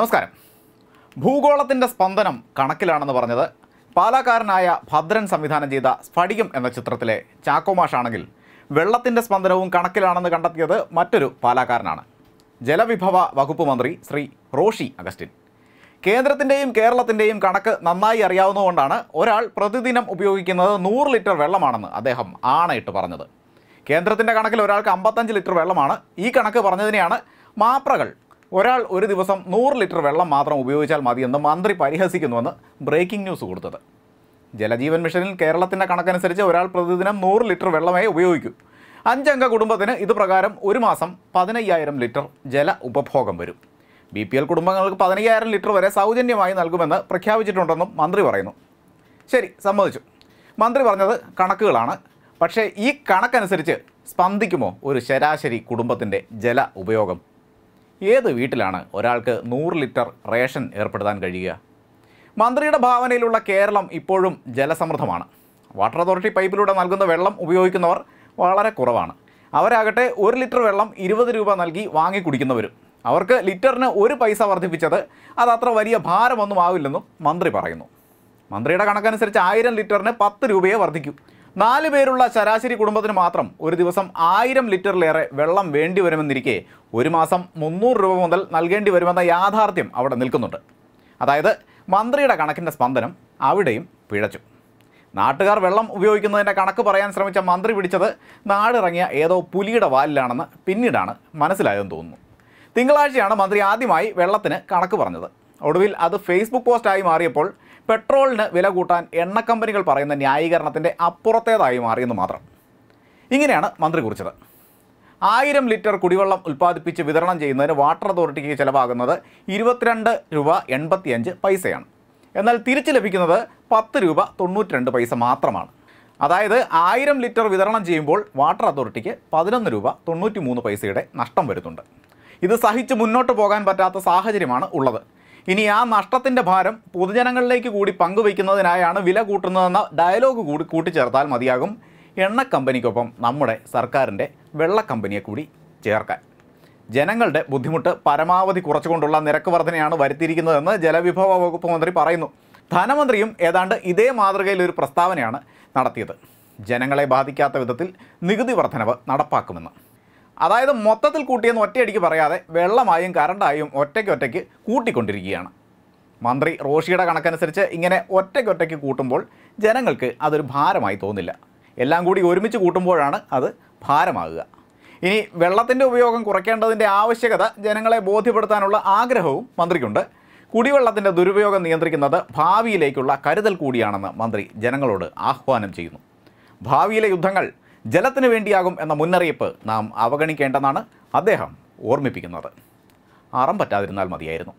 നമസ്കാരം ഭൂഗോളത്തിൻ്റെ സ്പന്ദനം കണക്കിലാണെന്ന് പറഞ്ഞത് പാലാക്കാരനായ ഭദ്രൻ സംവിധാനം ചെയ്ത സ്ഫടികം എന്ന ചിത്രത്തിലെ ചാക്കോമാഷാണെങ്കിൽ വെള്ളത്തിൻ്റെ സ്പന്ദനവും കണക്കിലാണെന്ന് കണ്ടെത്തിയത് മറ്റൊരു പാലാക്കാരനാണ് ജലവിഭവ വകുപ്പ് മന്ത്രി ശ്രീ റോഷി അഗസ്റ്റിൻ കേന്ദ്രത്തിൻ്റെയും കേരളത്തിൻ്റെയും കണക്ക് നന്നായി അറിയാവുന്നതുകൊണ്ടാണ് ഒരാൾ പ്രതിദിനം ഉപയോഗിക്കുന്നത് നൂറ് ലിറ്റർ വെള്ളമാണെന്ന് അദ്ദേഹം ആണയിട്ട് പറഞ്ഞത് കേന്ദ്രത്തിൻ്റെ കണക്കിൽ ഒരാൾക്ക് അമ്പത്തഞ്ച് ലിറ്റർ വെള്ളമാണ് ഈ കണക്ക് പറഞ്ഞതിനെയാണ് മാപ്രകൾ ഒരാൾ ഒരു ദിവസം നൂറ് ലിറ്റർ വെള്ളം മാത്രം ഉപയോഗിച്ചാൽ മതിയെന്ന് മന്ത്രി പരിഹസിക്കുന്നുവെന്ന് ബ്രേക്കിംഗ് ന്യൂസ് കൊടുത്തത് ജലജീവൻ മിഷനിൽ കേരളത്തിൻ്റെ കണക്കനുസരിച്ച് ഒരാൾ പ്രതിദിനം നൂറ് ലിറ്റർ വെള്ളമേ ഉപയോഗിക്കൂ അഞ്ചംഗ കുടുംബത്തിന് ഇത് പ്രകാരം ഒരു മാസം പതിനയ്യായിരം ലിറ്റർ ജല ഉപഭോഗം വരും ബി പി എൽ കുടുംബങ്ങൾക്ക് പതിനയ്യായിരം ലിറ്റർ വരെ സൗജന്യമായി നൽകുമെന്ന് പ്രഖ്യാപിച്ചിട്ടുണ്ടെന്നും മന്ത്രി പറയുന്നു ശരി സമ്മതിച്ചു മന്ത്രി പറഞ്ഞത് കണക്കുകളാണ് പക്ഷേ ഈ കണക്കനുസരിച്ച് സ്പന്ദിക്കുമോ ഒരു ശരാശരി കുടുംബത്തിൻ്റെ ജല ഉപയോഗം ഏത് വീട്ടിലാണ് ഒരാൾക്ക് നൂറ് ലിറ്റർ റേഷൻ ഏർപ്പെടുത്താൻ കഴിയുക മന്ത്രിയുടെ ഭാവനയിലുള്ള കേരളം ഇപ്പോഴും ജലസമൃദ്ധമാണ് വാട്ടർ അതോറിറ്റി പൈപ്പിലൂടെ നൽകുന്ന വെള്ളം ഉപയോഗിക്കുന്നവർ വളരെ കുറവാണ് അവരാകട്ടെ ഒരു ലിറ്റർ വെള്ളം ഇരുപത് രൂപ നൽകി വാങ്ങി കുടിക്കുന്നവരും അവർക്ക് ലിറ്ററിന് ഒരു പൈസ വർദ്ധിപ്പിച്ചത് അത് അത്ര വലിയ ഭാരമൊന്നും ആവില്ലെന്നും മന്ത്രി പറയുന്നു മന്ത്രിയുടെ കണക്കനുസരിച്ച് ആയിരം ലിറ്ററിന് പത്ത് രൂപയെ വർദ്ധിക്കൂ നാല് പേരുള്ള ശരാശരി കുടുംബത്തിന് മാത്രം ഒരു ദിവസം ആയിരം ലിറ്ററിലേറെ വെള്ളം വേണ്ടി വരുമെന്നിരിക്കെ ഒരു മാസം മുന്നൂറ് രൂപ മുതൽ നൽകേണ്ടി വരുമെന്ന യാഥാർത്ഥ്യം അവിടെ നിൽക്കുന്നുണ്ട് അതായത് മന്ത്രിയുടെ കണക്കിൻ്റെ സ്പന്ദനം അവിടെയും പിഴച്ചു നാട്ടുകാർ വെള്ളം ഉപയോഗിക്കുന്നതിൻ്റെ കണക്ക് പറയാൻ ശ്രമിച്ച മന്ത്രി പിടിച്ചത് നാടിറങ്ങിയ ഏതോ പുലിയുടെ വാലിലാണെന്ന് പിന്നീടാണ് മനസ്സിലായതെന്ന് തോന്നുന്നു തിങ്കളാഴ്ചയാണ് മന്ത്രി ആദ്യമായി വെള്ളത്തിന് കണക്ക് പറഞ്ഞത് ഒടുവിൽ അത് ഫേസ്ബുക്ക് പോസ്റ്റായി മാറിയപ്പോൾ പെട്രോളിന് വില കൂട്ടാൻ എണ്ണ കമ്പനികൾ പറയുന്ന ന്യായീകരണത്തിൻ്റെ അപ്പുറത്തേതായി മാറിയെന്ന് മാത്രം ഇങ്ങനെയാണ് മന്ത്രി കുറിച്ചത് ആയിരം ലിറ്റർ കുടിവെള്ളം ഉൽപ്പാദിപ്പിച്ച് വിതരണം ചെയ്യുന്നതിന് വാട്ടർ അതോറിറ്റിക്ക് ചിലവാകുന്നത് ഇരുപത്തിരണ്ട് രൂപ എൺപത്തിയഞ്ച് പൈസയാണ് എന്നാൽ തിരിച്ചു ലഭിക്കുന്നത് പത്ത് രൂപ തൊണ്ണൂറ്റിരണ്ട് പൈസ മാത്രമാണ് അതായത് ആയിരം ലിറ്റർ വിതരണം ചെയ്യുമ്പോൾ വാട്ടർ അതോറിറ്റിക്ക് പതിനൊന്ന് രൂപ തൊണ്ണൂറ്റി മൂന്ന് പൈസയുടെ നഷ്ടം വരുന്നുണ്ട് ഇത് സഹിച്ച് മുന്നോട്ട് പോകാൻ പറ്റാത്ത സാഹചര്യമാണ് ഉള്ളത് ഇനി ആ നഷ്ടത്തിൻ്റെ ഭാരം പൊതുജനങ്ങളിലേക്ക് കൂടി പങ്കുവയ്ക്കുന്നതിനായാണ് വില കൂട്ടുന്നതെന്ന ഡയലോഗ് കൂടി കൂട്ടിച്ചേർത്താൽ മതിയാകും എണ്ണ കമ്പനിക്കൊപ്പം നമ്മുടെ സർക്കാരിൻ്റെ വെള്ള കൂടി ചേർക്കാൻ ജനങ്ങളുടെ ബുദ്ധിമുട്ട് പരമാവധി കുറച്ചുകൊണ്ടുള്ള നിരക്ക് വർധനയാണ് വരുത്തിയിരിക്കുന്നതെന്ന് ജലവിഭവ വകുപ്പ് മന്ത്രി പറയുന്നു ധനമന്ത്രിയും ഏതാണ്ട് ഇതേ മാതൃകയിൽ ഒരു പ്രസ്താവനയാണ് നടത്തിയത് ജനങ്ങളെ ബാധിക്കാത്ത വിധത്തിൽ നികുതി വർധനവ് നടപ്പാക്കുമെന്ന് അതായത് മൊത്തത്തിൽ കൂട്ടിയെന്ന് ഒറ്റയടിക്ക് പറയാതെ വെള്ളമായും കറണ്ടായും ഒറ്റയ്ക്ക് ഒറ്റയ്ക്ക് കൂട്ടിക്കൊണ്ടിരിക്കുകയാണ് മന്ത്രി റോഷിയുടെ കണക്കനുസരിച്ച് ഇങ്ങനെ ഒറ്റയ്ക്കൊറ്റയ്ക്ക് കൂട്ടുമ്പോൾ ജനങ്ങൾക്ക് അതൊരു ഭാരമായി തോന്നില്ല എല്ലാം കൂടി ഒരുമിച്ച് കൂട്ടുമ്പോഴാണ് അത് ഭാരമാകുക ഇനി വെള്ളത്തിൻ്റെ ഉപയോഗം കുറയ്ക്കേണ്ടതിൻ്റെ ആവശ്യകത ജനങ്ങളെ ബോധ്യപ്പെടുത്താനുള്ള ആഗ്രഹവും മന്ത്രിക്കുണ്ട് കുടിവെള്ളത്തിൻ്റെ ദുരുപയോഗം നിയന്ത്രിക്കുന്നത് ഭാവിയിലേക്കുള്ള കരുതൽ കൂടിയാണെന്ന് മന്ത്രി ജനങ്ങളോട് ആഹ്വാനം ചെയ്യുന്നു ഭാവിയിലെ യുദ്ധങ്ങൾ ജലത്തിന് വേണ്ടിയാകും എന്ന മുന്നറിയിപ്പ് നാം അവഗണിക്കേണ്ടെന്നാണ് അദ്ദേഹം ഓർമ്മിപ്പിക്കുന്നത് അറം പറ്റാതിരുന്നാൽ മതിയായിരുന്നു